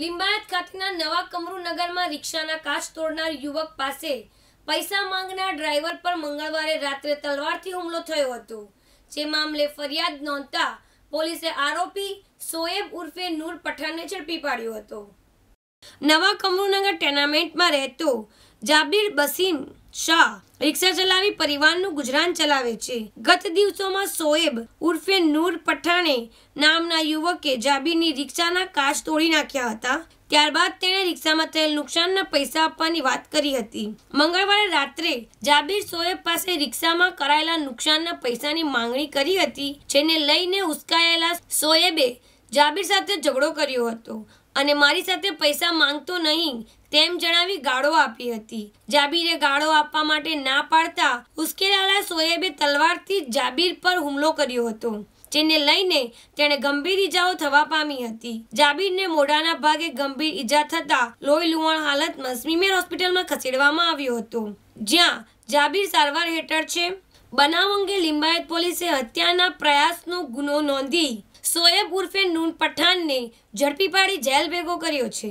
લિંબાયત ખાતેના નવા કમરૂનગરમાં રિક્ષાના કાચ તોડનાર યુવક પાસે પૈસા માંગનાર ડ્રાઈવર પર મંગળવારે રાત્રે તલવારથી હુમલો થયો હતો જે મામલે ફરિયાદ નોંધતા પોલીસે આરોપી સોએબ ઉર્ફે નૂર પઠાણને ઝડપી પાડ્યો હતો નવા કમરુનગર ટેનામેન્ટમાં રહેતો જાબીર બસીન શાહ રિક્ષા ચલાવી પરિવારનું ગુજરાન ચલાવે છે ગત દિવસોમાં સોએબ ઉર્ફે નૂર પઠાણે નામના યુવકે જાબીની રિક્ષાના કાચ તોડી નાખ્યા હતા ત્યારબાદ તેણે રિક્ષામાં થયેલ નુકસાનના પૈસા આપવાની વાત કરી હતી મંગળવારે રાત્રે જાબીર સોએબ પાસે રિક્ષામાં કરાયેલા નુકસાનના પૈસાની માંગણી કરી હતી જેને લઈને ઉસ્કાયેલા સોએબે જાબીર સાથે ઝઘડો કર્યો હતો અને મારી સાથે પૈસા માંગતો નહીં તેમ જણાવી ગાળો આપી હતી જાબીરે ગાળો આપવા માટે ના પાડતા ઉશ્કેરાલા સોએબે તલવારથી જાબીર પર હુમલો કર્યો હતો જેને લઈને તેણે ગંભીર ઈજાઓ થવા પામી હતી જાબીરને મોઢાના ભાગે ગંભીર ઈજા થતા લોહી લુવાણ હાલતમાં સ્મીમેર હોસ્પિટલમાં ખસેડવામાં આવ્યો હતો જ્યાં જાબીર સારવાર હેઠળ છે બનાવ અંગે લિંબાયત પોલીસે હત્યાના પ્રયાસનો ગુનો નોંધી શોએબ ઉર્ફે નૂન પઠાણને ઝડપી પાડી જેલ ભેગો કર્યો છે